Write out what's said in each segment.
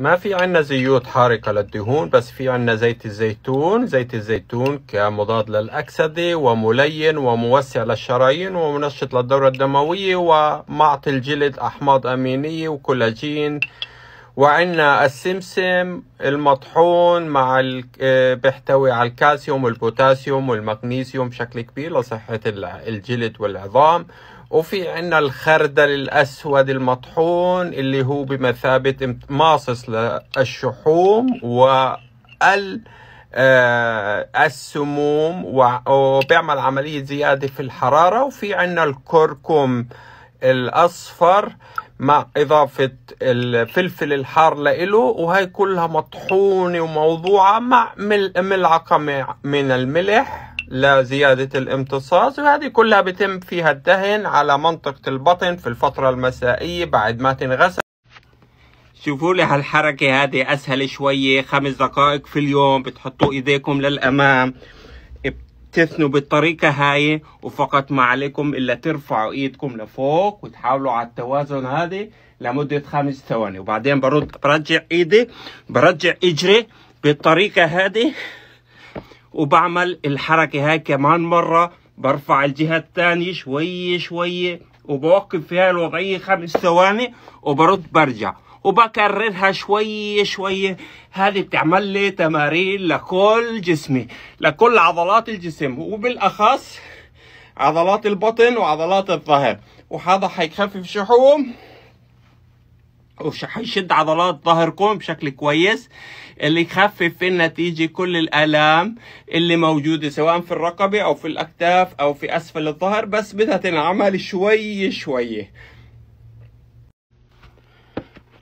ما في عندنا زيوت حارقة للدهون بس في عندنا زيت الزيتون زيت الزيتون كمضاد للأكسدة وملين وموسع للشرايين ومنشط للدورة الدموية ومعطي الجلد أحماض أمينية وكولاجين وعندنا السمسم المطحون مع ال... آه، بيحتوي على الكالسيوم والبوتاسيوم والمغنيسيوم بشكل كبير لصحة الجلد والعظام وفي عندنا الخردل الأسود المطحون اللي هو بمثابة ماصص للشحوم وال آه، السموم وبيعمل عملية زيادة في الحرارة وفي عندنا الكركم الأصفر مع إضافة الفلفل الحار لإله وهي كلها مطحونة وموضوعة مع ملعقة من الملح لزيادة الامتصاص وهذه كلها بتم فيها الدهن على منطقة البطن في الفترة المسائية بعد ما تنغسل شوفوا لي هالحركة هذه أسهل شوية خمس دقائق في اليوم بتحطوا إيديكم للأمام تثنوا بالطريقة هاي وفقط ما عليكم إلا ترفعوا إيدكم لفوق وتحاولوا على التوازن هذه لمدة خمس ثواني وبعدين برد برجع إيدي برجع إجري بالطريقة هذه وبعمل الحركة هاي كمان مرة برفع الجهة الثانية شوية شوية وبوقف في هاي الوضعية خمس ثواني وبرد برجع وبكررها شوية شوية هذه بتعمل لي تمارين لكل جسمي لكل عضلات الجسم وبالأخص عضلات البطن وعضلات الظهر وهذا حيخفف شحوم وحيشد عضلات ظهركم بشكل كويس اللي يخفف في النتيجة كل الآلام اللي موجودة سواء في الرقبة أو في الأكتاف أو في أسفل الظهر بس بدها تنعمل شوي شوي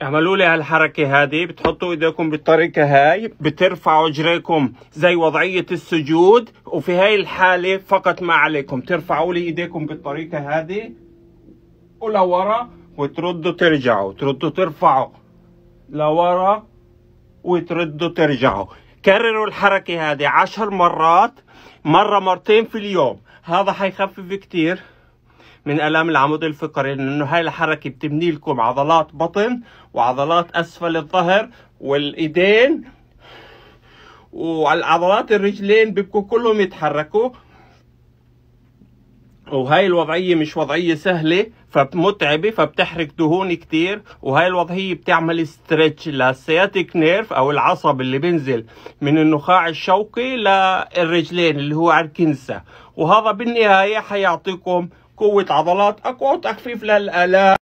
اعملوا لي هالحركة هذه بتحطوا ايديكم بالطريقة هاي بترفعوا اجريكم زي وضعية السجود وفي هاي الحالة فقط ما عليكم ترفعوا لي ايديكم بالطريقة هذه ولورا وتردوا ترجعوا تردوا ترفعوا لورا وتردوا ترجعوا كرروا الحركة هذه عشر مرات مرة مرتين في اليوم هذا حيخفف كتير من الام العمود الفقري لانه هاي الحركه بتبني لكم عضلات بطن وعضلات اسفل الظهر والايدين وعضلات الرجلين بيبقوا كلهم يتحركوا وهاي الوضعيه مش وضعيه سهله فمتعبه فبتحرق دهون كتير وهاي الوضعيه بتعمل ستريتش للسياتيك نيرف او العصب اللي بينزل من النخاع الشوكي للرجلين اللي هو اركنسا وهذا بالنهايه حيعطيكم قوة عضلات أقوى وتخفيف للآلام